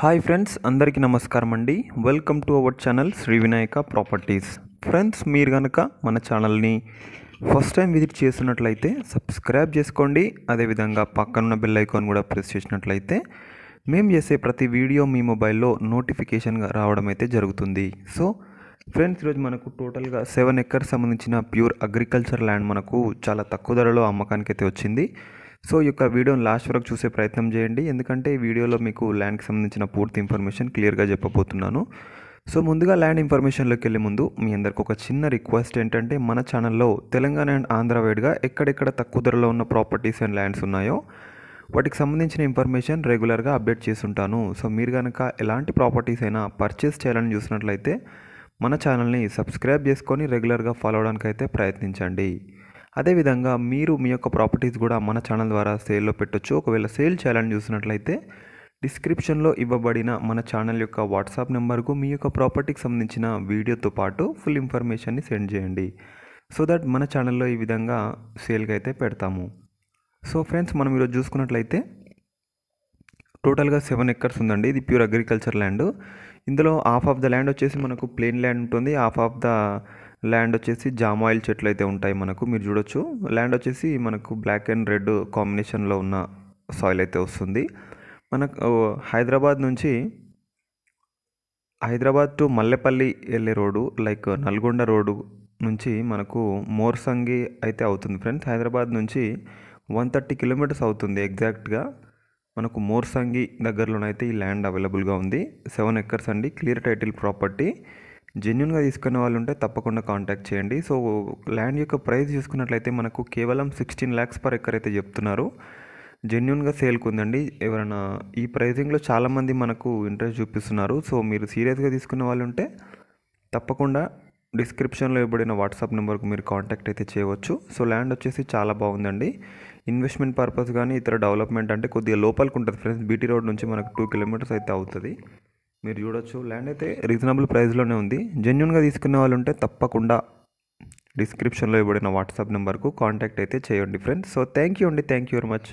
hi friends అందరికీ నమస్కారం అండి welcome to our channel Sri Vinayaka properties friends మీరు కనుక మన ఛానల్ని ఫస్ట్ టైం విజిట్ చేసినట్లయితే సబ్స్క్రైబ్ చేసుకోండి అదేవిధంగా పక్కనున్న బెల్ ఐకాన్ కూడా ప్రెస్ చేసినట్లయితే మేము చేసే ప్రతి వీడియో మీ మొబైల్లో నోటిఫికేషన్గా రావడం అయితే జరుగుతుంది సో ఫ్రెండ్స్ ఈరోజు మనకు టోటల్గా సెవెన్ ఎకర్స్ సంబంధించిన ప్యూర్ అగ్రికల్చర్ ల్యాండ్ మనకు చాలా తక్కువ ధరలో అమ్మకానికి అయితే వచ్చింది సో ఈ యొక్క వీడియోని లాస్ట్ వరకు చూసే ప్రయత్నం చేయండి ఎందుకంటే ఈ వీడియోలో మీకు ల్యాండ్కి సంబంధించిన పూర్తి ఇన్ఫర్మేషన్ క్లియర్గా చెప్పబోతున్నాను సో ముందుగా ల్యాండ్ ఇన్ఫర్మేషన్లోకి వెళ్ళే ముందు మీ అందరికి ఒక చిన్న రిక్వెస్ట్ ఏంటంటే మన ఛానల్లో తెలంగాణ అండ్ ఆంధ్ర వైడ్గా ఎక్కడెక్కడ తక్కువ ధరలో ఉన్న ప్రాపర్టీస్ అండ్ ల్యాండ్స్ ఉన్నాయో వాటికి సంబంధించిన ఇన్ఫర్మేషన్ రెగ్యులర్గా అప్డేట్ చేస్తుంటాను సో మీరు కనుక ఎలాంటి ప్రాపర్టీస్ అయినా పర్చేస్ చేయాలని చూసినట్లయితే మన ఛానల్ని సబ్స్క్రైబ్ చేసుకొని రెగ్యులర్గా ఫాలో అవడానికి అయితే ప్రయత్నించండి అదేవిధంగా మీరు మీ యొక్క ప్రాపర్టీస్ కూడా మన ఛానల్ ద్వారా సేల్లో పెట్టొచ్చు ఒకవేళ సేల్ చేయాలని చూసినట్లయితే డిస్క్రిప్షన్లో ఇవ్వబడిన మన ఛానల్ యొక్క వాట్సాప్ నెంబర్కు మీ యొక్క ప్రాపర్టీకి సంబంధించిన వీడియోతో పాటు ఫుల్ ఇన్ఫర్మేషన్ని సెండ్ చేయండి సో దట్ మన ఛానల్లో ఈ విధంగా సేల్కి అయితే పెడతాము సో ఫ్రెండ్స్ మనం ఈరోజు చూసుకున్నట్లయితే టోటల్గా సెవెన్ ఎకర్స్ ఉందండి ఇది ప్యూర్ అగ్రికల్చర్ ల్యాండ్ ఇందులో హాఫ్ ఆఫ్ ద ల్యాండ్ వచ్చేసి మనకు ప్లేన్ ల్యాండ్ ఉంటుంది హాఫ్ ఆఫ్ ద ల్యాండ్ వచ్చేసి జామ్ ఆయిల్ చెట్లు అయితే ఉంటాయి మనకు మీరు చూడొచ్చు ల్యాండ్ వచ్చేసి మనకు బ్లాక్ అండ్ రెడ్ కాంబినేషన్లో ఉన్న సాయిల్ అయితే వస్తుంది మనకు హైదరాబాద్ నుంచి హైదరాబాద్ టు మల్లెపల్లి వెళ్ళే రోడ్డు లైక్ నల్గొండ రోడ్డు నుంచి మనకు మోర్సంగి అయితే అవుతుంది ఫ్రెండ్స్ హైదరాబాద్ నుంచి వన్ థర్టీ కిలోమీటర్స్ అవుతుంది ఎగ్జాక్ట్గా మనకు మోర్సంగి దగ్గరలోనైతే ఈ ల్యాండ్ అవైలబుల్గా ఉంది సెవెన్ ఎకర్స్ అండి క్లియర్ టైటిల్ ప్రాపర్టీ జెన్యున్గా తీసుకున్న వాళ్ళు ఉంటే తప్పకుండా కాంటాక్ట్ చేయండి సో ల్యాండ్ యొక్క ప్రైస్ చూసుకున్నట్లయితే మనకు కేవలం సిక్స్టీన్ ల్యాక్స్ పర్ ఎక్కర్ అయితే చెప్తున్నారు జెన్యున్గా సేల్కి ఉందండి ఎవరైనా ఈ ప్రైజింగ్లో చాలామంది మనకు ఇంట్రెస్ట్ చూపిస్తున్నారు సో మీరు సీరియస్గా తీసుకున్న వాళ్ళు ఉంటే తప్పకుండా డిస్క్రిప్షన్లో ఇవ్వబడిన వాట్సాప్ నెంబర్కు మీరు కాంటాక్ట్ అయితే చేయవచ్చు సో ల్యాండ్ వచ్చేసి చాలా బాగుందండి ఇన్వెస్ట్మెంట్ పర్పస్ కానీ ఇతర డెవలప్మెంట్ అంటే కొద్దిగా లోపలికి ఉంటుంది ఫ్రెండ్స్ బీటీ రోడ్ నుంచి మనకు టూ కిలోమీటర్స్ అయితే అవుతుంది మీరు చూడొచ్చు ల్యాండ్ అయితే రీజనబుల్ ప్రైస్లోనే ఉంది జెన్యున్గా తీసుకునే వాళ్ళు ఉంటే తప్పకుండా డిస్క్రిప్షన్లో ఇవ్వబడిన వాట్సాప్ నెంబర్కు కాంటాక్ట్ అయితే చేయండి ఫ్రెండ్స్ సో థ్యాంక్ యూ అండి థ్యాంక్ యూ వెరీ మచ్